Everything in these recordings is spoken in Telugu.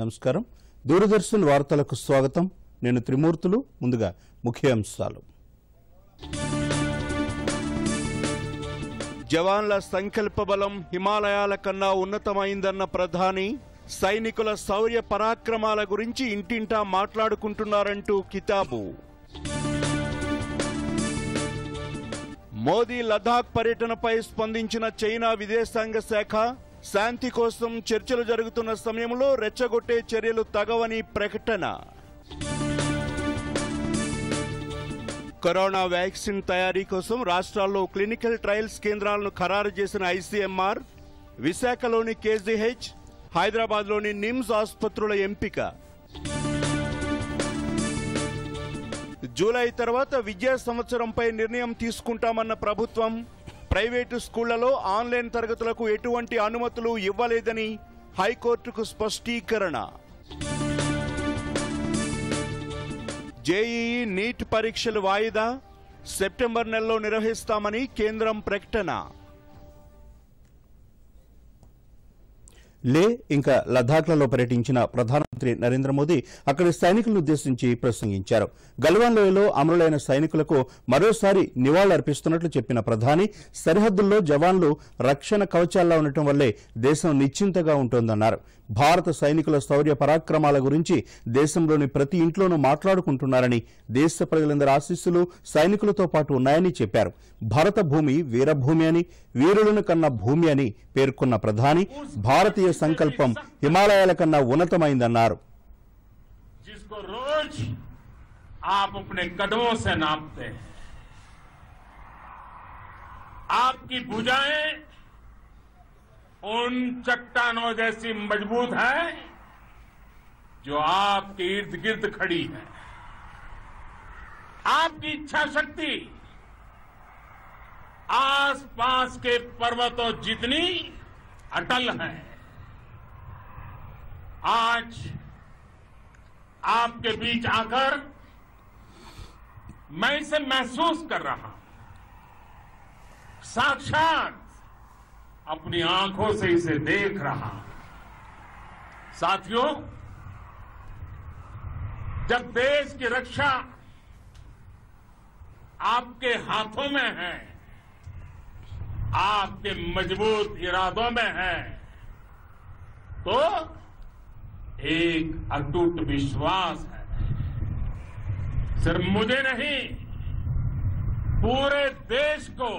నమస్కారం దూరదర్శన్ వార్తలకు స్వాగతం నేను త్రిమూర్తులు ముందుగా ముఖ్యాంశాలు జవాన్ల సంకల్ప బలం హిమాలయాల కన్నా ఉన్నతమైందన్న ప్రధాని సైనికుల శౌర్య పరాక్రమాల గురించి ఇంటింటా మాట్లాడుకుంటున్నారంటూ కితాబు మోదీ లదాఖ్ పర్యటనపై స్పందించిన చైనా విదేశాంగ శాఖ శాంతి కోసం చర్చలు జరుగుతున్న సమయంలో రెచ్చగొట్టే చర్యలు తగవని ప్రకటన కరోనా వ్యాక్సిన్ తయారీ కోసం రాష్ట్రాల్లో క్లినికల్ ట్రయల్స్ కేంద్రాలను ఖరారు చేసిన ఐసీఎంఆర్ విశాఖలోని కేజీహెచ్ హైదరాబాద్లోని నిమ్స్ ఆసుపత్రుల ఎంపిక జూలై తర్వాత విద్యా సంవత్సరంపై నిర్ణయం తీసుకుంటామన్న ప్రభుత్వం ప్రైవేటు స్కూళ్లలో ఆన్లైన్ తరగతులకు ఎటువంటి అనుమతులు ఇవ్వలేదని హైకోర్టుకు స్పష్టీకరణ జేఈఈ నీట్ పరీక్షలు వాయిదా సెప్టెంబర్ నెలలో నిర్వహిస్తామని కేంద్రం ప్రకటన లే ఇంకా లద్దాఖ్లలో పర్యటించిన ప్రధానమంత్రి నరేంద్ర మోదీ అక్కడి సైనికులను ఉద్దేశించి ప్రసంగించారు గల్వాన్ లోయలో అమరులైన సైనికులకు మరోసారి నివాళులర్పిస్తున్నట్లు చెప్పిన ప్రధాని సరిహద్దుల్లో జవాన్లు రక్షణ కవచాల్లో ఉండటం వల్లే దేశం నిశ్చింతగా ఉంటోందన్నారు భారత సైనికుల శౌర్య పరాక్రమాల గురించి దేశంలోని ప్రతి ఇంట్లోనూ మాట్లాడుకుంటున్నారని దేశ ప్రజలందరి ఆశీస్సులు సైనికులతో పాటు ఉన్నాయని చెప్పారు భారత భూమి వీరభూమి అని వీరులను కన్న భూమి అని పేర్కొన్న ప్రధాని భారతీయ సంకల్పం హిమాలయాల కన్నా ఉన్నతమైందన్నారు आपकी भुजाएं उन चट्टानों जैसी मजबूत है जो आपके इर्द गिर्द खड़ी है आपकी इच्छा शक्ति आसपास के पर्वतों जितनी अटल है आज आपके बीच आकर मैं इसे महसूस कर रहा हूं साक्षात अपनी आंखों से इसे देख रहा साथियों जब देश की रक्षा आपके हाथों में है आपके मजबूत इरादों में है तो एक अटूट विश्वास है सिर्फ मुझे नहीं पूरे देश को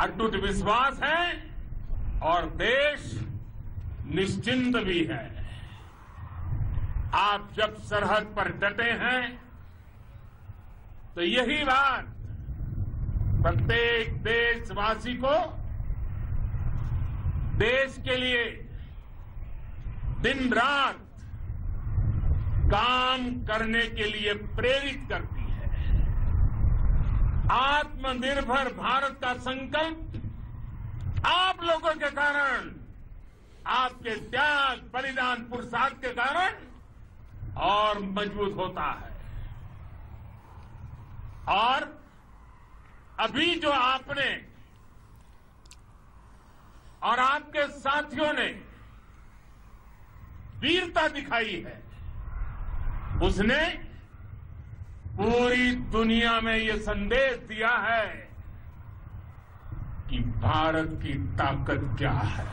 अटूट विश्वास है और देश निश्चिंत भी है आप जब सरहद पर डटे हैं तो यही बात प्रत्येक देशवासी को देश के लिए दिन रात काम करने के लिए प्रेरित करती आत्मनिर्भर भारत का संकल्प आप लोगों के कारण आपके त्याग बलिदान पुरुषार्थ के कारण और मजबूत होता है और अभी जो आपने और आपके साथियों ने वीरता दिखाई है उसने पूरी दुनिया में ये संदेश दिया है कि भारत की ताकत क्या है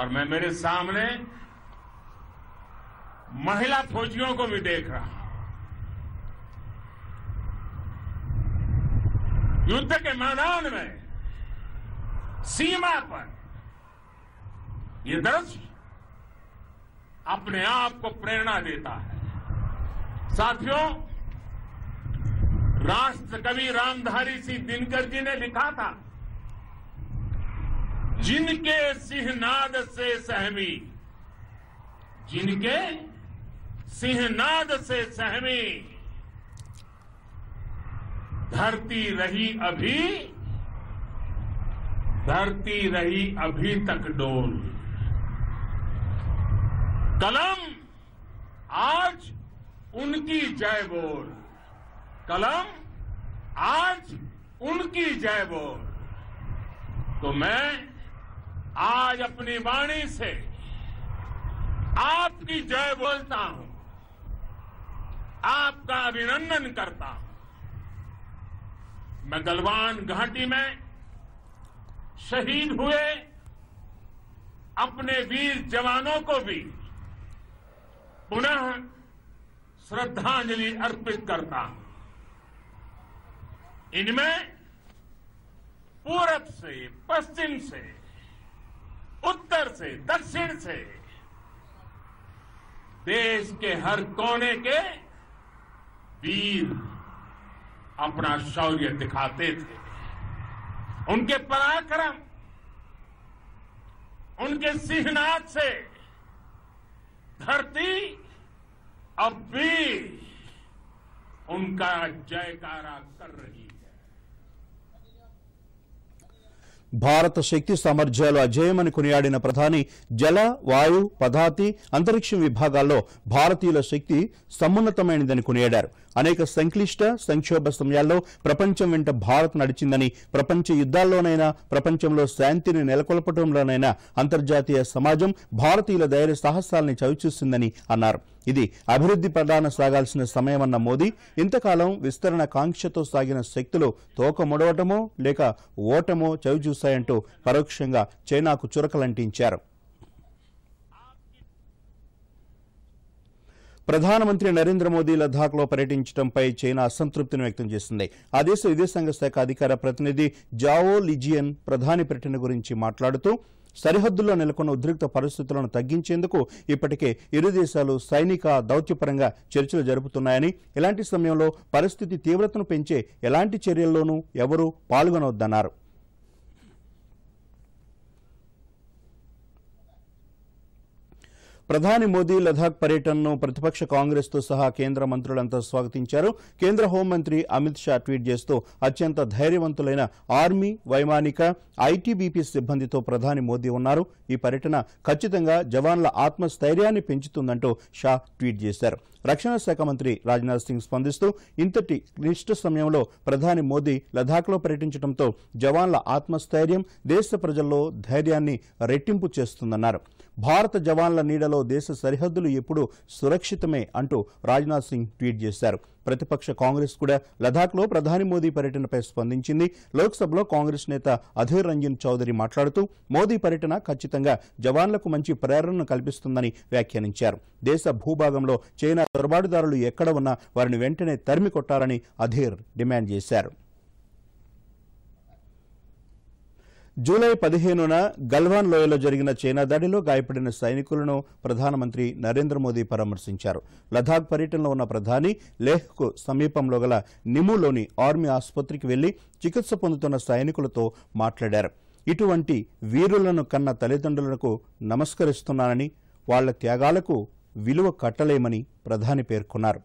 और मैं मेरे सामने महिला फौजियों को भी देख रहा हूं युद्ध के मैदान में सीमा पर ये दृश्य अपने आप को प्रेरणा देता है साथियों राष्ट्र कवि रामधारी सिंह दिनकर जी ने लिखा था जिनके सिंहनाद से सहमी जिनके सिंहनाद से सहमी धरती रही अभी धरती रही अभी तक डोल कलम आज उनकी जय बोल कलम आज उनकी जय बोल तो मैं आज अपनी वाणी से आपकी जय बोलता हूं आपका अभिनंदन करता हूं मैं गलवान घाटी में शहीद हुए अपने वीर जवानों को भी पुनः श्रद्धांजलि अर्पित करता हूं इनमें पूरब से पश्चिम से उत्तर से दक्षिण से देश के हर कोने के वीर अपना शौर्य दिखाते थे उनके पराक्रम उनके सिंहनाद से धरती अब भी उनका जयकारा कर रही భారత శక్తి సామర్థ్యాలు అజేయమని కొనియాడిన ప్రధాని జల వాయు పదాతి అంతరిక్షం విభాగాల్లో భారతీయుల శక్తి సమున్నతమైనదని కొనియాడారు అనేక సంక్లిష్ట సంక్షోభ సమయాల్లో ప్రపంచం వెంట భారత్ నడిచిందని ప్రపంచ యుద్ధాల్లోనైనా ప్రపంచంలో శాంతిని నెలకొల్పడంలోనైనా అంతర్జాతీయ సమాజం భారతీయుల ధైర్య సాహసాలని చవిచూస్తుందని అన్నారు ఇది అభివృద్ధి ప్రధాన సాగాల్సిన సమయమన్న మోదీ ఇంతకాలం విస్తరణ కాంక్షతో సాగిన శక్తులు తోకముడవటమో లేక ఓటమో చవిచూస్తాయంటూ పరోక్షంగా చైనాకు చురకలంటించారు ప్రధానమంత్రి నరేంద్ర మోదీ లద్దాఖ్లో పర్యటించడంపై చైనా అసంతృప్తిని వ్యక్తం చేసింది ఆ దేశ విదేశాంగ శాఖ అధికార ప్రతినిధి జావో లిజియన్ ప్రధాని పర్యటన గురించి మాట్లాడుతూ సరిహద్దుల్లో నెలకొన్న ఉద్రిక్త పరిస్థితులను తగ్గించేందుకు ఇప్పటికే ఇరు దేశాలు సైనిక దౌత్యపరంగా చర్చలు జరుపుతున్నాయని ఇలాంటి సమయంలో పరిస్థితి తీవ్రతను పెంచే ఎలాంటి చర్యల్లోనూ ఎవరూ పాల్గొనవద్దన్నారు ప్రధాని మోదీ లదాఖ్ పర్యటనను ప్రతిపక్ష కాంగ్రెస్తో సహా కేంద్ర మంత్రులంతా స్వాగతించారు కేంద్ర హోంమంత్రి అమిత్ షా ట్వీట్ చేస్తూ అత్యంత ధైర్యవంతులైన ఆర్మీ వైమానిక ఐటీబీపీ సిబ్బందితో ప్రధాని మోదీ ఉన్నారు ఈ పర్యటన ఖచ్చితంగా జవాన్ల ఆత్మస్థైర్యాన్ని పెంచుతుందంటూ షా ట్వీట్ చేశారు రక్షణ శాఖ మంత్రి రాజ్నాథ్ సింగ్ స్పందిస్తూ ఇంతటి క్లిష్ట సమయంలో ప్రధాని మోదీ లదాఖ్లో పర్యటించడంతో జవాన్ల ఆత్మస్థైర్యం దేశ ప్రజల్లో ధైర్యాన్ని రెట్టింపు చేస్తుందన్నారు భారత జవాన్ల నీడలో దేశ సరిహద్దులు ఎప్పుడూ సురక్షితమే అంటూ రాజ్నాథ్ సింగ్ ట్వీట్ చేశారు ప్రతిపక్ష కాంగ్రెస్ కూడా లదాఖ్లో ప్రధాని మోదీ పర్యటనపై స్పందించింది లోక్సభలో కాంగ్రెస్ నేత అధీర్ రంజన్ చౌదరి మాట్లాడుతూ మోదీ పర్యటన ఖచ్చితంగా జవాన్లకు మంచి ప్రేరణను కల్పిస్తుందని వ్యాఖ్యానించారు దేశ భూభాగంలో చైనా చొరబాటుదారులు ఎక్కడ ఉన్నా వారిని వెంటనే తరిమి కొట్టాలని అధీర్ డిమాండ్ చేశారు జూలై పదిహేనున గల్వాన్ లోయలో జరిగిన చైనా దాడిలో గాయపడిన సైనికులను ప్రధానమంత్రి నరేంద్ర మోదీ పరామర్శించారు లదాఖ్ పర్యటనలో ఉన్న ప్రధాని లేహ్కు సమీపంలో గల నిములోని ఆర్మీ ఆసుపత్రికి వెళ్లి చికిత్స పొందుతున్న సైనికులతో మాట్లాడారు ఇటువంటి వీరులను కన్న తల్లిదండ్రులకు నమస్కరిస్తున్నానని వాళ్ల త్యాగాలకు విలువ కట్టలేమని ప్రధాని పేర్కొన్నారు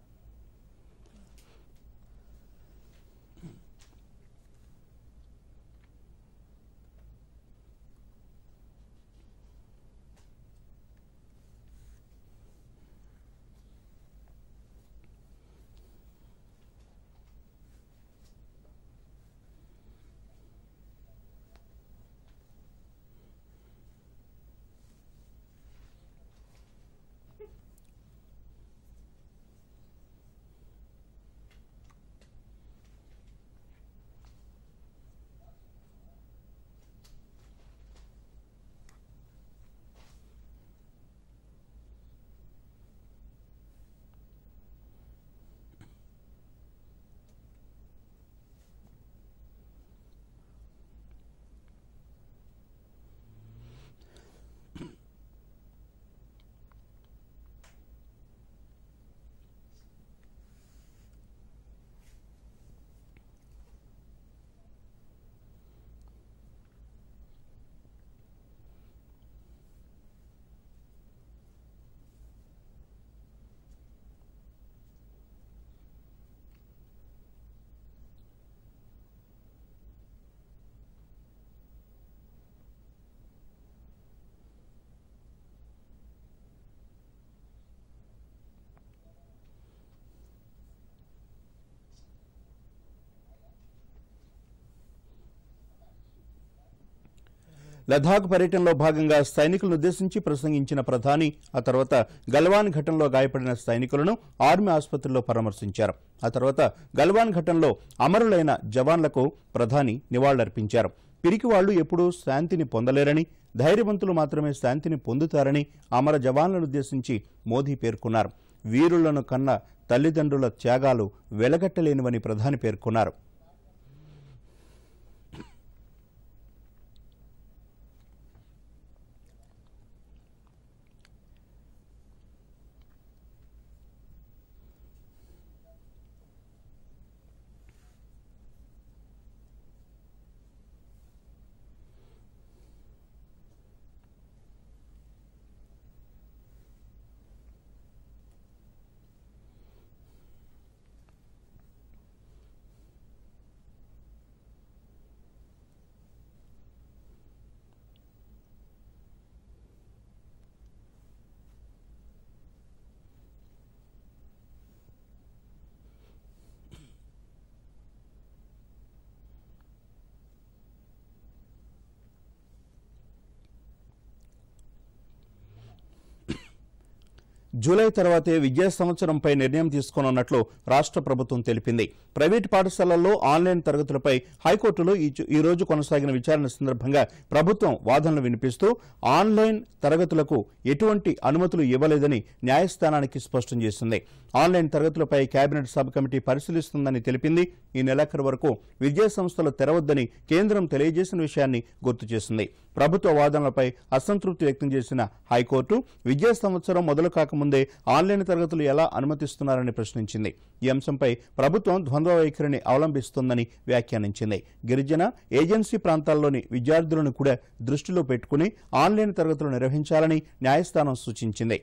లదాఖ్ పర్యటనలో భాగంగా సైనికులను ఉద్దేశించి ప్రసంగించిన ప్రధాని ఆ తర్వాత గల్వాన్ ఘటనలో గాయపడిన సైనికులను ఆర్మీ ఆసుపత్రిలో పరామర్శించారు ఆ తర్వాత గల్వాన్ ఘటనలో అమరులైన జవాన్లకు ప్రధాని నివాళులర్పించారు పిరికివాళ్లు ఎప్పుడూ శాంతిని పొందలేరని ధైర్యవంతులు మాత్రమే శాంతిని పొందుతారని అమర జవాన్లను ఉద్దేశించి మోదీ పేర్కొన్నారు వీరులను కన్న తల్లిదండ్రుల త్యాగాలు వెలగట్టలేనివని ప్రధాని పేర్కొన్నారు జూలై తర్వాతే విద్యా సంవత్సరంపై నిర్ణయం తీసుకోనున్నట్లు రాష్ట్ర ప్రభుత్వం తెలిపింది ప్రైవేటు పాఠశాలల్లో ఆన్లైన్ తరగతులపై హైకోర్టులో ఈ రోజు కొనసాగిన విచారణ సందర్భంగా ప్రభుత్వం వాదనలు వినిపిస్తూ ఆన్లైన్ తరగతులకు ఎటువంటి అనుమతులు ఇవ్వలేదని న్యాయస్థానానికి స్పష్టం చేసింది ఆన్లైన్ తరగతులపై కేబినెట్ సబ్ కమిటీ పరిశీలిస్తుందని తెలిపింది ఈ నెలాఖరు వరకు విద్యా సంస్థలు తెరవద్దని కేంద్రం తెలియజేసిన విషయాన్ని గుర్తు చేసింది ప్రభుత్వ వాదనలపై అసంతృప్తి వ్యక్తం చేసిన హైకోర్టు విద్యా సంవత్సరం మొదలు కాకముందు ముందే ఆన్లైన్ తరగతులు ఎలా అనుమతిస్తున్నారని ప్రశ్నించింది ఈ అంశంపై ప్రభుత్వం ద్వంద్వ వైఖరిని అవలంబిస్తోందని వ్యాఖ్యానించింది గిరిజన ఏజెన్సీ ప్రాంతాల్లోని విద్యార్థులను కూడా దృష్టిలో పెట్టుకుని ఆన్లైన్ తరగతులు నిర్వహించాలని న్యాయస్థానం సూచించింది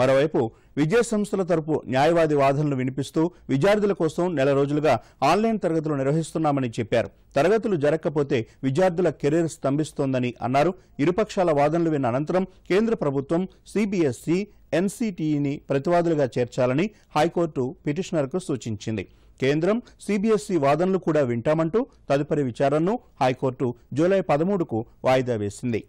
మరోవైపు విద్యా సంస్థల తరపు న్యాయవాది వాదనలు వినిపిస్తూ విద్యార్థుల కోసం నెల రోజులుగా ఆన్లైన్ తరగతులు నిర్వహిస్తున్నామని చెప్పారు తరగతులు జరగకపోతే విద్యార్థుల కెరీర్ స్తంభిస్తోందని అన్నారు ఇరుపక్షాల వాదనలు విన్న అనంతరం కేంద్ర ప్రభుత్వం సిబిఎస్ఈ ఎన్సీటీఈని ప్రతివాదులుగా చేర్చాలని హైకోర్టు పిటిషనర్కు సూచించింది కేంద్రం సిబిఎస్ఈ వాదనలు కూడా వింటామంటూ తదుపరి విచారణను హైకోర్టు జూలై పదమూడుకు వాయిదా వేసింది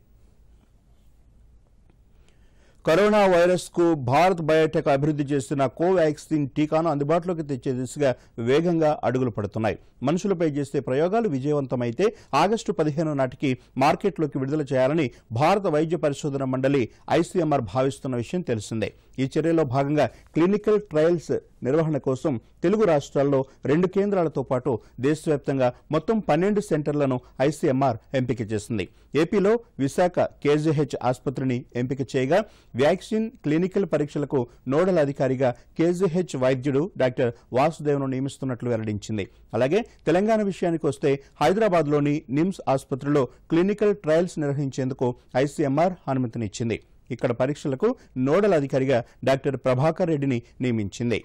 కరోనా వైరస్కు భారత్ బయోటెక్ అభివృద్ధి చేస్తున్న కోవాక్సిన్ టీకాను అందుబాటులోకి తెచ్చే దిశగా వేగంగా అడుగులు పడుతున్నాయి మనుషులపై చేసే ప్రయోగాలు విజయవంతమైతే ఆగస్టు పదిహేను నాటికి మార్కెట్లోకి విడుదల చేయాలని భారత వైద్య పరిశోధన మండలి ఐసీఎంఆర్ భావిస్తున్న విషయం తెలిసిందే ఈ చర్యలో భాగంగా క్లినికల్ ట్రయల్స్ నిర్వహణ కోసం తెలుగు రాష్ట్రాల్లో రెండు కేంద్రాలతో పాటు దేశవ్యాప్తంగా మొత్తం పన్నెండు సెంటర్లను ఐసీఎంఆర్ ఎంపిక చేసింది ఏపీలో విశాఖ కేజీహెచ్ ఆసుపత్రిని ఎంపిక చేయగా వ్యాక్సిన్ క్లినికల్ పరీక్షలకు నోడల్ అధికారిగా కేజీహెచ్ వైద్యుడు డాక్టర్ వాసుదేవ్ను నియమిస్తున్నట్లు వెల్లడించింది అలాగే తెలంగాణ విషయానికి వస్తే హైదరాబాద్లోని నిమ్స్ ఆసుపత్రిలో క్లినికల్ ట్రయల్స్ నిర్వహించేందుకు ఐసీఎంఆర్ అనుమతినిచ్చింది ఇక్కడ పరీక్షలకు నోడల్ అధికారిగా డాక్టర్ ప్రభాకర్ రెడ్డిని నియమించింది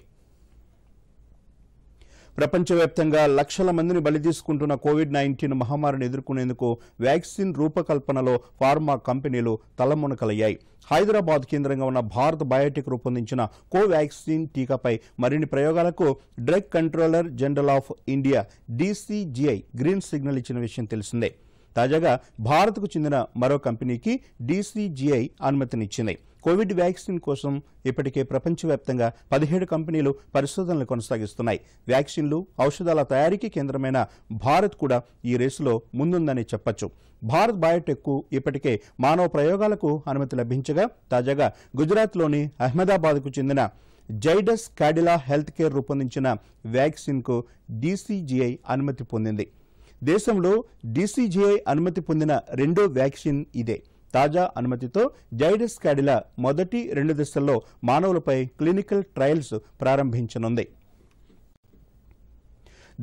ప్రపంచవ్యాప్తంగా లక్షల మందిని బలి తీసుకుంటున్న కోవిడ్ నైన్టీన్ మహమ్మారిని ఎదుర్కొనేందుకు వ్యాక్సిన్ రూపకల్పనలో ఫార్మా కంపెనీలు తలమునకలయ్యాయి హైదరాబాద్ కేంద్రంగా ఉన్న భారత్ బయోటెక్ రూపొందించిన కోవాక్సిన్ టీకాపై మరిన్ని ప్రయోగాలకు drug controller general of India DCGI green signal ఇచ్చిన విషయం తెలిసిందే తాజాగా భారత్కు చెందిన మరో కంపెనీకి డీసీజీఐ అనుమతినిచ్చింది కోవిడ్ వ్యాక్సిన్ కోసం ఇప్పటికే ప్రపంచవ్యాప్తంగా పదిహేడు కంపెనీలు పరిశోధనలు కొనసాగిస్తున్నాయి వ్యాక్సిన్లు ఔషధాల తయారీకి కేంద్రమైన భారత్ కూడా ఈ రేసులో ముందుందని చెప్పచ్చు భారత్ బయోటెక్కు ఇప్పటికే మానవ ప్రయోగాలకు అనుమతి లభించగా తాజాగా గుజరాత్లోని అహ్మదాబాద్కు చెందిన జైడస్ కాడిలా హెల్త్ కేర్ రూపొందించిన వ్యాక్సిన్కు డీసీజీఐ అనుమతి పొందింది దేశంలో డీసీజీఐ అనుమతి పొందిన రెండో వ్యాక్సిన్ ఇదే తాజా అనుమతితో జైడస్ క్యాడిలా మొదటి రెండు దశల్లో మానవులపై క్లినికల్ ట్రయల్స్ ప్రారంభించనుంది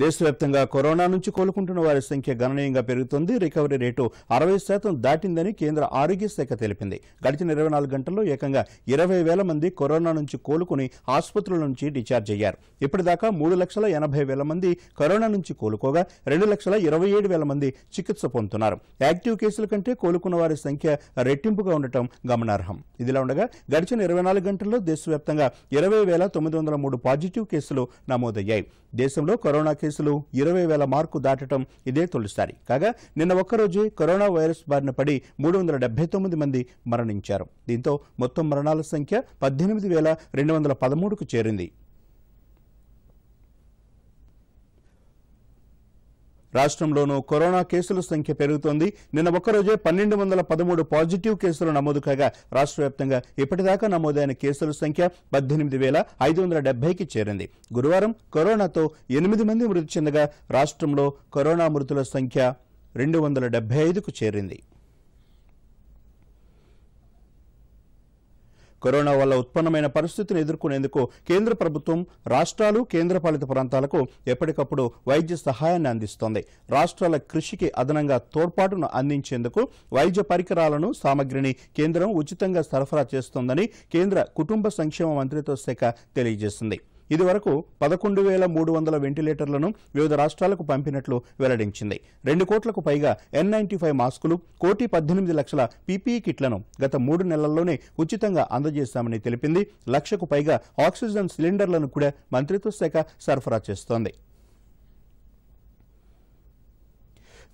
దేశవ్యాప్తంగా కరోనా నుంచి కోలుకుంటున్న వారి సంఖ్య గణనీయంగా పెరుగుతోంది రికవరీ రేటు అరవై శాతం దాటిందని కేంద్ర ఆరోగ్య శాఖ తెలిపింది గడిచిన ఇరవై నాలుగు గంటల్లో ఏకంగా ఇరవై వేల మంది కరోనా నుంచి కోలుకుని ఆసుపత్రుల నుంచి డిశ్చార్జ్ అయ్యారు ఇప్పటిదాకా మూడు లక్షల ఎనభై వేల మంది కరోనా నుంచి కోలుకోగా రెండు లక్షల ఇరవై ఏడు వేల మంది చికిత్స పొందుతున్నారు యాక్టివ్ కేసుల కంటే కోలుకున్న వారి సంఖ్య రెట్టింపుగా ఉండటం గమనార్హం ఇదిలా ఉండగా గడిచిన ఇరవై నాలుగు గంటల్లో దేశవ్యాప్తంగా ఇరవై వేల తొమ్మిది వందల మూడు పాజిటివ్ కేసులు నమోదయ్యాయి దేశంలో కరోనా కేసులు ఇరవై వేల మార్కు దాటడం ఇదే తొలిసారి కాగా నిన్న ఒక్కరోజే కరోనా వైరస్ బారిన పడి మూడు వందల డెబ్బై తొమ్మిది మంది మరణించారు దీంతో మొత్తం మరణాల సంఖ్య పద్దెనిమిది వేల రెండు వందల పదమూడుకు చేరింది రాష్ట్రంలోనూ కరోనా కేసుల సంఖ్య పెరుగుతోంది నిన్న ఒక్కరోజే పన్నెండు వందల పదమూడు పాజిటివ్ కేసులు నమోదు కాగా రాష్ట్ర వ్యాప్తంగా ఇప్పటిదాకా నమోదైన కేసుల సంఖ్య పద్దెనిమిది వేల ఐదు వందల డెబ్బైకి చేరింది గురువారం కరోనాతో ఎనిమిది మంది మృతి చెందగా రాష్ట్రంలో కరోనా మృతుల సంఖ్య రెండు వందల డెబ్బై ఐదుకు చేరింది కరోనా వల్ల ఉత్పన్నమైన పరిస్థితిని ఎదుర్కొనేందుకు కేంద్ర ప్రభుత్వం రాష్ట్రాలు కేంద్రపాలిత ప్రాంతాలకు ఎప్పటికప్పుడు వైద్య సహాయాన్ని అందిస్తోంది రాష్ట్రాల కృషికి అదనంగా తోడ్పాటును అందించేందుకు వైద్య పరికరాలను సామగ్రిని కేంద్రం ఉచితంగా సరఫరా చేస్తోందని కేంద్ర కుటుంబ సంక్షేమ మంత్రిత్వ శాఖ తెలియజేసింది ఇదివరకు పదకొండు వేల మూడు వందల వెంటిలేటర్లను వివిధ రాష్ట్రాలకు పంపినట్లు వెల్లడించింది రెండు కోట్లకు పైగా ఎన్ నైన్టీ ఫైవ్ మాస్కులు కోటి పద్దెనిమిది లక్షల పీపీఈ కిట్లను గత మూడు నెలల్లోనే ఉచితంగా అందజేశామని తెలిపింది లక్షకు పైగా ఆక్సిజన్ సిలిండర్లను కూడా మంత్రిత్వ శాఖ సరఫరా చేస్తోంది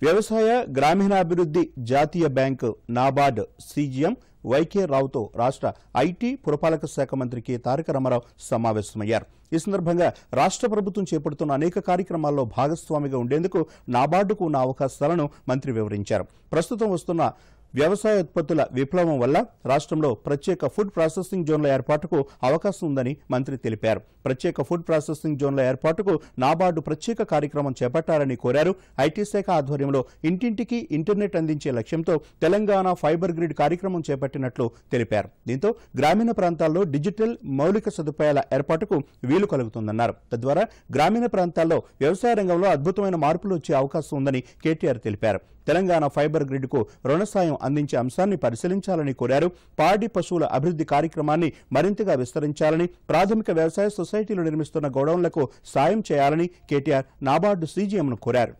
వ్యవసాయ గ్రామీణాభివృద్ధి జాతీయ బ్యాంకు నాబార్డ్ సీజీఎం వైకే రావుతో రాష్ట్ర ఐటీ పురపాలక శాఖ మంత్రి కె తారక రామారావు సమావేశమయ్యారు ఈ సందర్భంగా రాష్ట్ర ప్రభుత్వం చేపడుతున్న అనేక కార్యక్రమాల్లో భాగస్వామిగా ఉండేందుకు నాబార్డుకు ఉన్న అవకాశాలను మంత్రి వివరించారు ప్రస్తుతం వస్తున్న వ్యవసాయ ఉత్పత్తుల విప్లవం వల్ల రాష్ట్రంలో ప్రత్యేక ఫుడ్ ప్రాసెసింగ్ జోన్ల ఏర్పాటుకు అవకాశం ఉందని మంత్రి తెలిపారు ప్రత్యేక ఫుడ్ ప్రాసెసింగ్ జోన్ల ఏర్పాటుకు నాబార్డు ప్రత్యేక కార్యక్రమం చేపట్టాలని కోరారు ఐటీ శాఖ ఆధ్వర్యంలో ఇంటింటికి ఇంటర్నెట్ అందించే లక్ష్యంతో తెలంగాణ ఫైబర్ గ్రిడ్ కార్యక్రమం చేపట్టినట్లు తెలిపారు దీంతో గ్రామీణ ప్రాంతాల్లో డిజిటల్ మౌలిక సదుపాయాల ఏర్పాటుకు వీలు కలుగుతుందన్నారు తద్వారా గ్రామీణ ప్రాంతాల్లో వ్యవసాయ రంగంలో అద్భుతమైన మార్పులు వచ్చే అవకాశం ఉందని కేటీఆర్ తెలిపారు తెలంగాణ ఫైబర్ గ్రిడ్కు రుణ సాయం అందించే అంశాన్ని పరిశీలించాలని కోరారు పాడి పశువుల అభివృద్ది కార్యక్రమాన్ని మరింతగా విస్తరించాలని ప్రాథమిక వ్యవసాయ సొసైటీలు నిర్మిస్తున్న గోడౌన్లకు సాయం చేయాలని కేటీఆర్ నాబార్డు సీజీఎంను కోరారు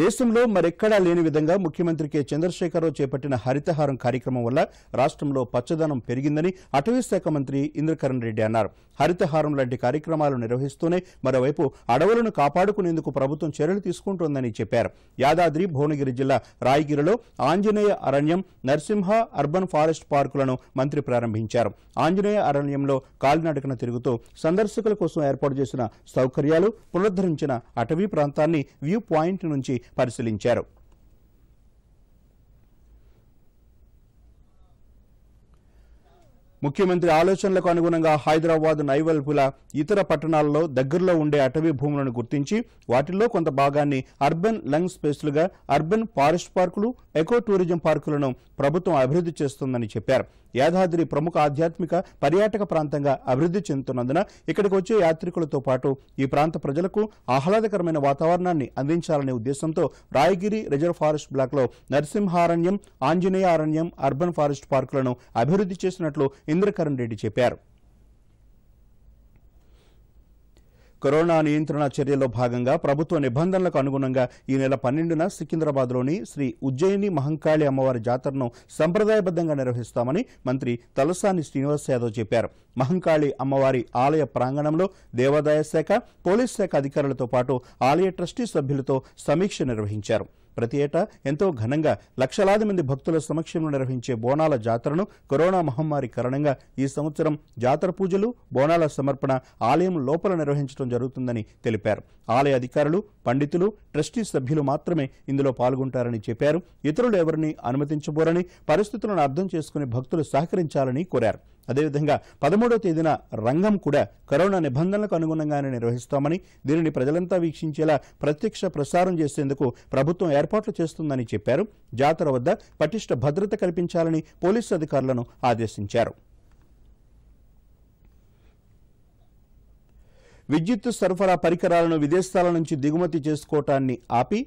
దేశంలో మరెక్కడా లేని విధంగా ముఖ్యమంత్రి కె చంద్రశేఖరరావు చేపట్టిన హరితహారం కార్యక్రమం వల్ల రాష్ట్రంలో పచ్చదనం పెరిగిందని అటవీ శాఖ మంత్రి ఇంద్రకరణ్ రెడ్డి అన్నారు హరితహారం లాంటి కార్యక్రమాలు నిర్వహిస్తూనే మరోవైపు అడవులను కాపాడుకునేందుకు ప్రభుత్వం చర్యలు తీసుకుంటోందని చెప్పారు యాదాద్రి భువనగిరి జిల్లా రాయగిరిలో ఆంజనేయ అరణ్యం నరసింహ అర్బన్ ఫారెస్ట్ పార్కులను మంత్రి ప్రారంభించారు ఆంజనేయ అరణ్యంలో కాలినడకన తిరుగుతూ సందర్శకుల కోసం ఏర్పాటు చేసిన సౌకర్యాలు పునరుద్ధరించిన అటవీ ప్రాంతాన్ని వ్యూ పాయింట్ నుంచి పరిశీలించారు ముఖ్యమంత్రి ఆలోచనలకు అనుగుణంగా హైదరాబాద్ నైవల్పుల ఇతర పట్టణాల్లో దగ్గరలో ఉండే అటవీ భూములను గుర్తించి వాటిల్లో కొంత భాగాన్ని అర్బన్ లంగ్ స్పేస్లుగా అర్బన్ ఫారెస్ట్ పార్కులు ఎకో టూరిజం పార్కులను ప్రభుత్వం అభివృద్ధి చేస్తుందని చెప్పారు యాదాద్రి ప్రముఖ ఆధ్యాత్మిక పర్యాటక ప్రాంతంగా అభివృద్ధి చెందుతున్నందున ఇక్కడికి వచ్చే యాత్రికులతో పాటు ఈ ప్రాంత ప్రజలకు ఆహ్లాదకరమైన వాతావరణాన్ని అందించాలనే ఉద్దేశంతో రాయగిరి రిజర్వ్ ఫారెస్ట్ బ్లాక్లో నరసింహారణ్యం ఆంజనేయ అరణ్యం అర్బన్ ఫారెస్ట్ పార్కులను అభివృద్ధి చేసినట్లు ఇంద్రకరణ్ రెడ్డి చెప్పారు కరోనా నియంత్రణ చర్యల్లో భాగంగా ప్రభుత్వ నిబంధనలకు అనుగుణంగా ఈ నెల పన్నెండున సికింద్రాబాద్లోని శ్రీ ఉజ్జయిని మహంకాళి అమ్మవారి జాతరను సంప్రదాయబద్దంగా నిర్వహిస్తామని మంత్రి తలసాని శ్రీనివాస్ యాదవ్ చెప్పారు మహంకాళి అమ్మవారి ఆలయ ప్రాంగణంలో దేవాదాయ శాఖ పోలీస్ శాఖ అధికారులతో పాటు ఆలయ ట్రస్టీ సభ్యులతో సమీక్ష నిర్వహించారు ప్రతి ఏటా ఎంతో ఘనంగా లక్షలాది మంది భక్తుల సమక్షంలో నిర్వహించే బోనాల జాతరను కరోనా మహమ్మారి కారణంగా ఈ సంవత్సరం జాతర పూజలు బోనాల సమర్పణ ఆలయం లోపల నిర్వహించడం జరుగుతుందని తెలిపారు ఆలయ అధికారులు పండితులు ట్రస్టీ సభ్యులు మాత్రమే ఇందులో పాల్గొంటారని చెప్పారు ఇతరులు ఎవరిని అనుమతించబోరని పరిస్థితులను అర్థం చేసుకుని భక్తులు సహకరించాలని కోరారు అదేవిధంగా పదమూడవ తేదీన రంగం కూడా కరోనా నిబంధనలకు అనుగుణంగానే నిర్వహిస్తామని దీనిని ప్రజలంతా వీక్షించేలా ప్రత్యక్ష ప్రసారం చేసేందుకు ప్రభుత్వం ఏర్పాట్లు చేస్తుందని చెప్పారు జాతర వద్ద పటిష్ట భద్రత కల్పించాలని పోలీసు అధికారులను ఆదేశించారు విద్యుత్ సరఫరా పరికరాలను విదేశాల నుంచి దిగుమతి చేసుకోవటాన్ని ఆపి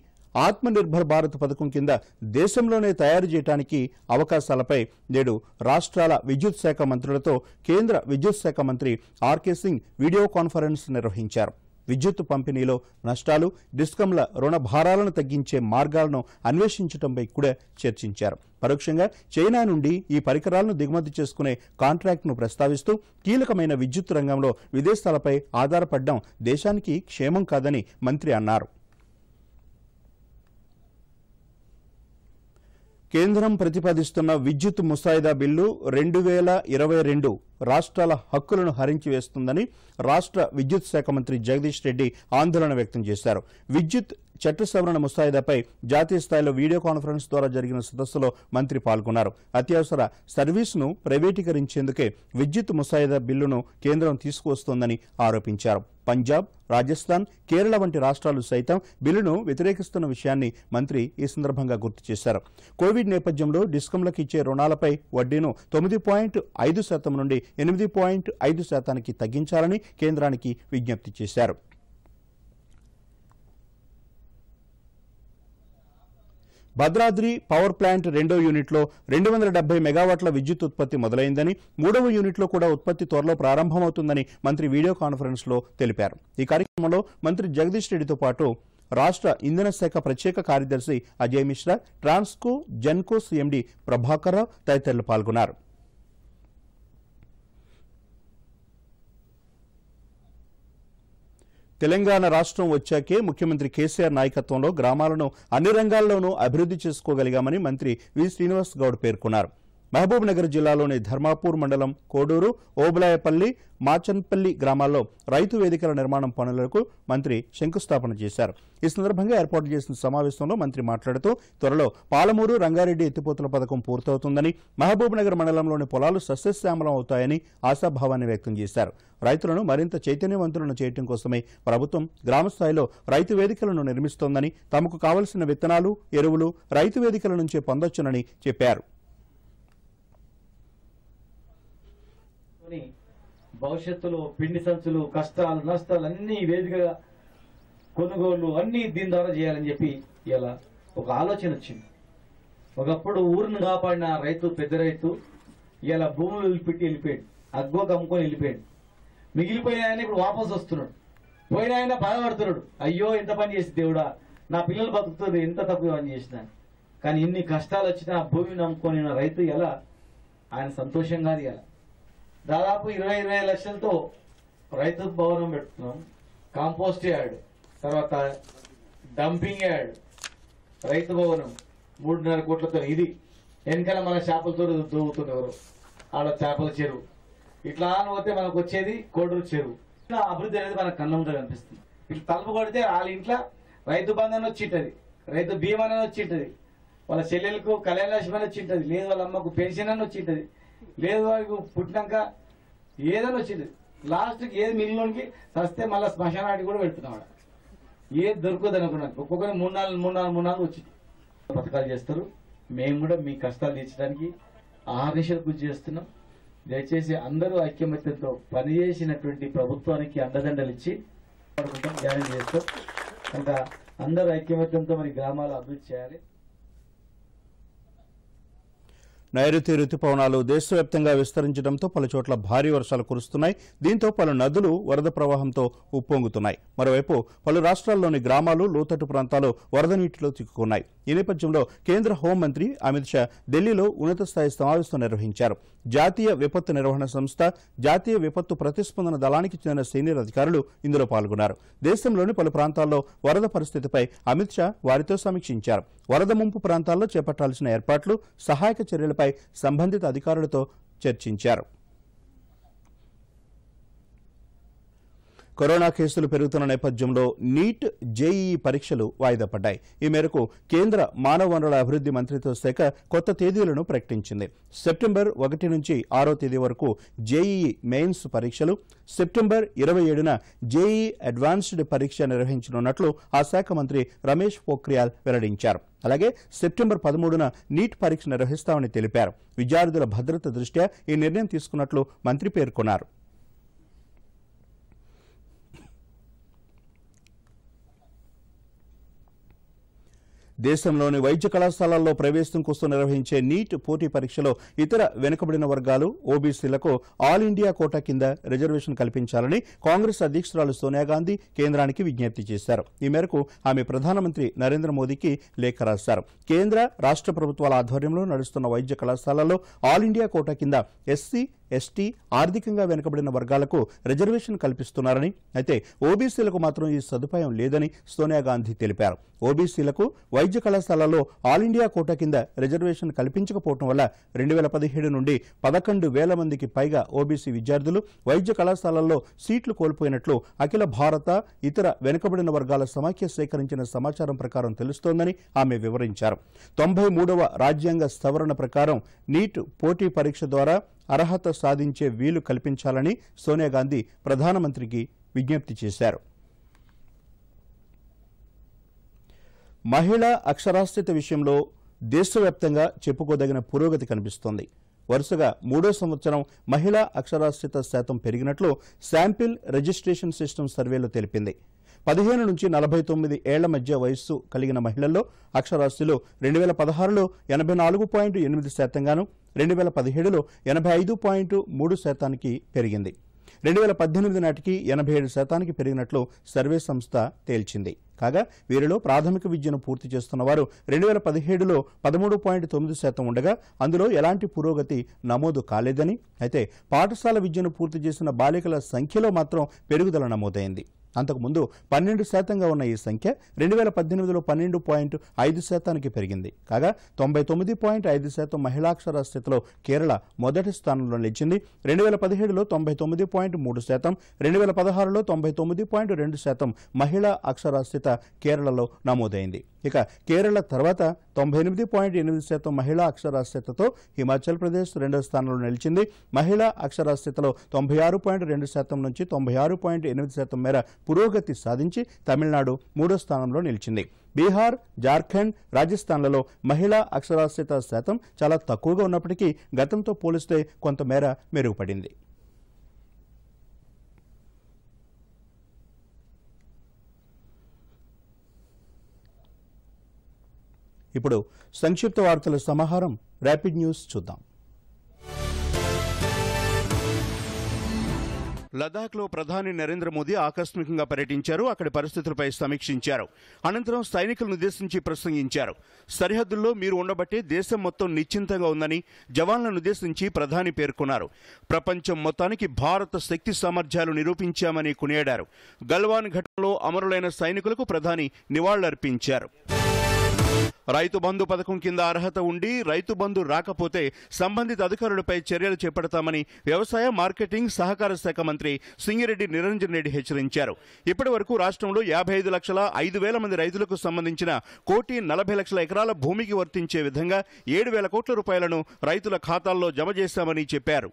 ఆత్మనిర్భర్ భారత్ పథకం కింద దేశంలోనే తయారు చేయడానికి అవకాశాలపై నేడు రాష్ట్రాల విద్యుత్ శాఖ మంత్రులతో కేంద్ర విద్యుత్ శాఖ మంత్రి ఆర్కే సింగ్ వీడియో కాన్ఫరెన్స్ నిర్వహించారు విద్యుత్ పంపిణీలో నష్టాలు డిస్కంల రుణ భారాలను తగ్గించే మార్గాలను అన్వేషించడంపై కూడా చర్చించారు పరోక్షంగా చైనా నుండి ఈ పరికరాలను దిగుమతి చేసుకునే కాంట్రాక్ట్ను ప్రస్తావిస్తూ కీలకమైన విద్యుత్ రంగంలో విదేశాలపై ఆధారపడడం దేశానికి క్షేమం కాదని మంత్రి అన్నారు కేంద్రం ప్రతిపాదిస్తున్న విద్యుత్ ముసాయిదా బిల్లు రెండు వేల ఇరవై రెండు రాష్ట్రాల హక్కులను హరించి వేస్తుందని రాష్ట్ర విద్యుత్ శాఖ మంత్రి జగదీష్ రెడ్డి ఆందోళన వ్యక్తం చేశారు విద్యుత్ చట్ట సవరణ ముస్తాయిదాపై జాతీయ స్థాయిలో వీడియో కాన్ఫరెన్స్ ద్వారా జరిగిన సదస్సులో మంత్రి పాల్గొన్నారు అత్యవసర సర్వీసును ప్రైవేటీకరించేందుకే విద్యుత్ ముసాయిదా బిల్లును కేంద్రం తీసుకువస్తోందని ఆరోపించారు పంజాబ్ రాజస్థాన్ కేరళ వంటి రాష్ట్రాలు సైతం బిల్లును వ్యతిరేకిస్తున్న విషయాన్ని మంత్రి ఈ సందర్భంగా గుర్తు చేశారు కోవిడ్ నేపథ్యంలో డిస్కంలకు ఇచ్చే రుణాలపై వడ్డీను తొమ్మిది పాయింట్ ఐదు శాతం నుండి ఎనిమిది పాయింట్ ఐదు శాతానికి తగ్గించాలని కేంద్రానికి విజ్ఞప్తి చేశారు భద్రాద్రి పవర్ ప్లాంట్ రెండో యూనిట్లో రెండు వందల మెగావాట్ల విద్యుత్ ఉత్పత్తి మొదలైందని మూడవ యూనిట్లో కూడా ఉత్పత్తి త్వరలో ప్రారంభమవుతుందని మంత్రి వీడియో కాన్ఫరెన్స్ లో తెలిపారు ఈ కార్యక్రమంలో మంత్రి జగదీష్ రెడ్డితో పాటు రాష్ట్ర ఇంధన శాఖ ప్రత్యేక కార్యదర్శి అజయ్ మిశ్రా ట్రాన్స్కో జెన్కో సీఎండి ప్రభాకర్ తదితరులు పాల్గొన్నారు తెలంగాణ రాష్ట్రం వచ్చాకే ముఖ్యమంత్రి కేసీఆర్ నాయకత్వంలో గ్రామాలను అన్ని రంగాల్లోనూ అభివృద్ధి చేసుకోగలిగామని మంత్రి వి శ్రీనివాస్ గౌడ్ పేర్కొన్నారు మహబూబ్నగర్ జిల్లాలోని ధర్మాపూర్ మండలం కోడూరు ఓబులాయపల్లి మాచన్పల్లి గ్రామాల్లో రైతు వేదికల నిర్మాణం పనులకు మంత్రి శంకుస్థాపన చేశారు ఈ సందర్భంగా ఏర్పాటు చేసిన సమావేశంలో మంత్రి మాట్లాడుతూ త్వరలో పాలమూరు రంగారెడ్డి ఎత్తిపోతుల పథకం పూర్తవుతుందని మహబూబ్నగర్ మండలంలోని పొలాలు సస్యశ్యామలం అవుతాయని ఆశాభావాన్ని వ్యక్తం చేశారు రైతులను మరింత చైతన్యవంతులను చేయడం కోసమే ప్రభుత్వం గ్రామస్థాయిలో రైతు వేదికలను నిర్మిస్తోందని తమకు కావలసిన విత్తనాలు ఎరువులు రైతు వేదికల నుంచే పొందొచ్చునని చెప్పారు చేసుకుని భవిష్యత్తులో పిండి సంచులు కష్టాలు నష్టాలు అన్ని వేదికగా కొనుగోళ్లు అన్ని దీని ద్వారా చేయాలని చెప్పి ఇలా ఒక ఆలోచన వచ్చింది ఒకప్పుడు ఊరిని కాపాడిన రైతు పెద్ద రైతు ఇలా భూములు వెళ్ళిపెట్టి వెళ్ళిపోయాడు అగ్గో కమ్ముకొని వెళ్ళిపోయాడు మిగిలిపోయిన ఆయన ఇప్పుడు వాపసు వస్తున్నాడు పోయిన ఆయన బాధపడుతున్నాడు అయ్యో ఎంత పని చేసి దేవుడా నా పిల్లలు బతుకుతుంది ఎంత తప్పు పని చేసిన కానీ ఇన్ని కష్టాలు వచ్చినా భూమిని అమ్ముకొని రైతు ఎలా ఆయన సంతోషంగా ఎలా దాదాపు ఇరవై ఇరవై లక్షలతో రైతు భవనం పెడుతున్నాం కాంపోస్ట్ యార్డ్ తర్వాత డంపింగ్ యార్డ్ రైతు భవనం మూడున్నర కోట్లతో ఇది వెనకాల మన చేపలతో దూగుతుంది ఎవరు ఆడ చేపల చెరువు ఇట్లా అని పోతే మనకు వచ్చేది కోడూరు చెరువు అభివృద్ధి అనేది మనకు కన్నుముతో కనిపిస్తుంది వీళ్ళు తలుపు కొడితే వాళ్ళ ఇంట్లో రైతు బంధం వచ్చింటది రైతు బీమా అనేది వచ్చింటది వాళ్ళ చెల్లెలకు కళ్యాణ లక్ష్మి అని వచ్చింటది లేదు వాళ్ళ అమ్మకు పెన్షన్ అని వచ్చింటది లేదు పుట్టినాక ఏదైనా వచ్చింది లాస్ట్కి ఏది మిగిలినోనికి సస్తే మళ్ళీ శ్మశానానికి కూడా పెడుతున్నాం ఏది దొరకదు అనుకున్నాను ఒక్కొక్కరు మూడు నాలుగు మూడు నాలుగు మూడు నాలుగు వచ్చింది పథకాలు చేస్తారు మేము కూడా మీ కష్టాలు తీర్చడానికి ఆహర్నిషలు కృషి చేస్తున్నాం దయచేసి అందరూ ఐక్యమత్యంతో పనిచేసినటువంటి ప్రభుత్వానికి అండదండలు ఇచ్చి ధ్యానం చేస్తాం ఇంకా అందరూ ఐక్యమత్యంతో మరి గ్రామాలు అభివృద్ధి చేయాలి నైరుతి రుతుపవనాలు దేశవ్యాప్తంగా విస్తరించడంతో పలుచోట్ల భారీ వర్షాలు కురుస్తున్నాయి దీంతో పలు నదులు వరద ప్రవాహంతో ఉప్పొంగుతున్నాయి మరోవైపు పలు రాష్ట్రాల్లోని గ్రామాలు లోతట్టు ప్రాంతాలు వరద నీటిలో చిక్కుకున్నాయి ఈ నేపథ్యంలో కేంద్ర హోంమంత్రి అమిత్ షా ఢిల్లీలో ఉన్నత స్థాయి సమావేశం నిర్వహించారు జాతీయ విపత్తు నిర్వహణ సంస్థ జాతీయ విపత్తు ప్రతిస్పందన దళానికి చెందిన సీనియర్ అధికారులు ఇందులో పాల్గొన్నారు దేశంలోని పలు ప్రాంతాల్లో వరద పరిస్థితిపై అమిత్ షా వారితో సమీక్షించారు వరద ముంపు ప్రాంతాల్లో చేపట్టాల్సిన ఏర్పాట్లు సహాయక చర్యలపై సమస్యలపై సంబంధిత అధికారులతో చర్చించారు కరోనా కేసులు పెరుగుతున్న నేపథ్యంలో నీట్ జేఈఈ పరీక్షలు వాయిదా పడ్డాయి ఈ మేరకు కేంద్ర మానవ వనరుల అభివృద్ధి మంత్రిత్వ శాఖ కొత్త తేదీలను ప్రకటించింది సెప్టెంబర్ ఒకటి నుంచి ఆరో తేదీ వరకు జేఈఈ మెయిన్స్ పరీక్షలు సెప్టెంబర్ ఇరవై ఏడున జేఈఈ అడ్వాన్స్డ్ పరీక్ష నిర్వహించనున్నట్లు ఆ శాఖ మంత్రి రమేష్ పోఖ్రియాల్ వెల్లడించారు అలాగే సెప్టెంబర్ పదమూడున నీట్ పరీక్ష నిర్వహిస్తామని తెలిపారు విద్యార్థుల భద్రత దృష్ట్యా ఈ నిర్ణయం తీసుకున్నట్లు మంత్రి పేర్కొన్నారు దేశంలోని వైద్య కళాశాలల్లో ప్రవేశం కోసం నిర్వహించే నీట్ పోటీ పరీక్షలో ఇతర వెనుకబడిన వర్గాలు ఓబీసీలకు ఆల్ ఇండియా కోటా కింద రిజర్వేషన్ కల్పించాలని కాంగ్రెస్ అధ్యక్షురాలు సోనియా గాంధీ కేంద్రానికి విజ్ఞప్తి చేశారు ఈ మేరకు ఆమె ప్రధానమంత్రి నరేంద్ర మోదీకి లేఖ రాశారు కేంద్ర రాష్ట ప్రభుత్వాల ఆధ్వర్యంలో నడుస్తున్న వైద్య కళాశాలల్లో ఆల్ ఇండియా కోటా కింద ఎస్సీ ఎస్టీ ఆర్థికంగా వెనుకబడిన వర్గాలకు రిజర్వేషన్ కల్పిస్తున్నారని అయితే ఓబీసీలకు మాత్రం ఈ సదుపాయం లేదని సోనియా గాంధీ తెలిపారు ఓబీసీలకు వైద్య కళాశాలలో ఆల్ ఇండియా కోటా కింద రిజర్వేషన్ కల్పించకపోవడం వల్ల రెండు వేల పదిహేడు నుండి పదకొండు వేల మందికి పైగా ఓబీసీ విద్యార్థులు వైద్య కళాశాలల్లో సీట్లు కోల్పోయినట్లు అఖిల భారత ఇతర వెనుకబడిన వర్గాల సమాఖ్య సేకరించిన సమాచారం ప్రకారం తెలుస్తోందని ఆమె వివరించారు తొంభై మూడవ రాజ్యాంగ సవరణ ప్రకారం నీట్ పోటీ పరీక్ష ద్వారా అర్హత సాధించే వీలు కల్పించాలని సోనియా గాంధీ ప్రధానమంత్రికి విజ్ఞప్తి చేశారు మహిళా అక్షరాస్యత విషయంలో దేశవ్యాప్తంగా చెప్పుకోదగిన పురోగతి కనిపిస్తోంది వరుసగా మూడో సంవత్సరం మహిళా అక్షరాస్యత శాతం పెరిగినట్లు శాంపిల్ రిజిస్ట్రేషన్ సిస్టమ్ సర్వేలో తెలిపింది పదిహేను నుంచి నలభై తొమ్మిది ఏళ్ల మధ్య వయస్సు కలిగిన మహిళల్లో అక్షరాస్యులు రెండు వేల పదహారులో ఎనభై నాలుగు పాయింట్ ఎనిమిది శాతంగాను రెండు వేల పదిహేడులో ఎనభై ఐదు పాయింట్ మూడు శాతానికి పెరిగింది రెండు వేల పద్దెనిమిది నాటికి ఎనభై ఏడు శాతానికి పెరిగినట్లు సర్వే సంస్థ తేల్చింది కాగా వీరిలో ప్రాథమిక విద్యను పూర్తి చేస్తున్న వారు రెండు వేల పదిహేడులో పదమూడు పాయింట్ తొమ్మిది శాతం ఉండగా అందులో ఎలాంటి పురోగతి నమోదు కాలేదని అయితే పాఠశాల విద్యను పూర్తి చేసిన బాలికల సంఖ్యలో మాత్రం పెరుగుదల నమోదైంది అంతకుముందు పన్నెండు శాతంగా ఉన్న ఈ సంఖ్య రెండు వేల పద్దెనిమిదిలో పన్నెండు పాయింట్ ఐదు శాతానికి పెరిగింది కాగా తొంభై తొమ్మిది పాయింట్ ఐదు శాతం మహిళాక్షరాస్యతలో కేరళ మొదటి స్థానంలో నిలిచింది రెండు వేల పదిహేడులో తొంభై తొమ్మిది పాయింట్ మూడు శాతం రెండు వేల పదహారులో తొంభై తొమ్మిది పాయింట్ రెండు శాతం మహిళా అక్షరాస్యత కేరళలో నమోదైంది ఇక కేరళ తర్వాత తొంభై ఎనిమిది పాయింట్ ఎనిమిది శాతం మహిళా అక్షరాస్యతతో హిమాచల్ ప్రదేశ్ రెండో స్థానంలో నిలిచింది మహిళా అక్షరాస్యతలో తొంభై ఆరు పాయింట్ రెండు శాతం నుంచి తొంభై ఆరు పాయింట్ ఎనిమిది శాతం మేర పురోగతి సాధించి తమిళనాడు మూడో స్థానంలో నిలిచింది బీహార్ జార్ఖండ్ రాజస్థాన్లలో మహిళా అక్షరాస్యత శాతం చాలా తక్కువగా ఉన్నప్పటికీ గతంతో పోలిస్తే కొంతమేర మెరుగుపడింది ఇప్పుడు సంక్షిప్త వార్తల సమాహారం ర్యాపిడ్ న్యూస్ చూద్దాం లదాఖ్లో ప్రధాని నరేంద్ర మోదీ ఆకస్మికంగా పర్యటించారు అక్కడి పరిస్థితులపై సమీక్షించారు అనంతరం సైనికులను ఉద్దేశించి ప్రసంగించారు సరిహద్దుల్లో మీరు ఉండబట్టే దేశం మొత్తం నిశ్చింతగా ఉందని జవాన్లను ఉద్దేశించి ప్రధాని పేర్కొన్నారు ప్రపంచం మొత్తానికి భారత శక్తి సామర్థ్యాలు నిరూపించామని కొనియాడారు గల్వాన్ ఘటనలో అమరులైన సైనికులకు ప్రధాని నివాళులర్పించారు రైతు బంధు పథకం కింద అర్హత ఉండి రైతు బంధు రాకపోతే సంబంధిత అధికారులపై చర్యలు చేపడతామని వ్యవసాయ మార్కెటింగ్ సహకార శాఖ మంత్రి సింగిరెడ్డి నిరంజన్ రెడ్డి హెచ్చరించారు ఇప్పటి వరకు రాష్ట్రంలో యాభై ఐదు లక్షల ఐదు వేల మంది రైతులకు సంబంధించిన కోటి నలభై లక్షల ఎకరాల భూమికి వర్తించే విధంగా ఏడు వేల కోట్ల రూపాయలను రైతుల ఖాతాల్లో జమ చేశామని చెప్పారు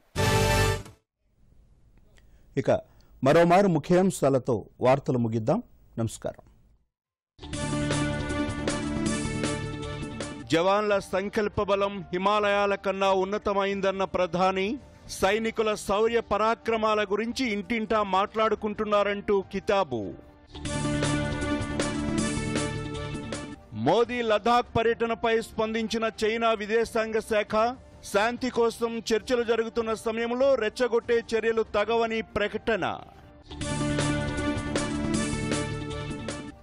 ఇక మరోమారు ముఖ్యాంశాలతో వార్తలు ముగిద్దాం నమస్కారం జవాన్ల సంకల్ప బలం హిమాలయాల కన్నా ఉన్నతమైందన్న ప్రధాని సైనికుల శౌర్య పరాక్రమాల గురించి ఇంటింటా మాట్లాడుకుంటున్నారంటూ కితాబు మోదీ లదాఖ్ పర్యటనపై స్పందించిన చైనా విదేశాంగ శాఖ శాంతి కోసం చర్చలు జరుగుతున్న సమయంలో రెచ్చగొట్టే చర్యలు తగవని ప్రకటన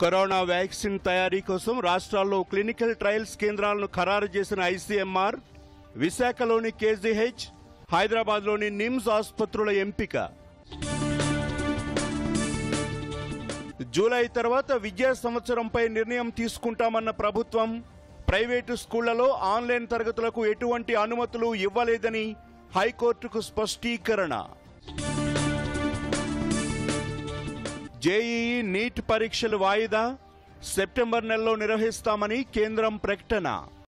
కరోనా వ్యాక్సిన్ తయారీ కోసం రాష్ట్రాల్లో క్లినికల్ ట్రయల్స్ కేంద్రాలను ఖరారు చేసిన ఐసీఎంఆర్ విశాఖలోని కేజీహెచ్ హైదరాబాద్లోని నిమ్స్ ఆసుపత్రుల ఎంపిక జూలై తర్వాత విద్యా సంవత్సరంపై నిర్ణయం తీసుకుంటామన్న ప్రభుత్వం ప్రైవేటు స్కూళ్లలో ఆన్లైన్ తరగతులకు ఎటువంటి అనుమతులు ఇవ్వలేదని హైకోర్టుకు స్పష్టీకరణ జేఈఈ నీట్ పరీక్షలు వాయిదా సెప్టెంబర్ నెలలో నిర్వహిస్తామని కేంద్రం ప్రకటన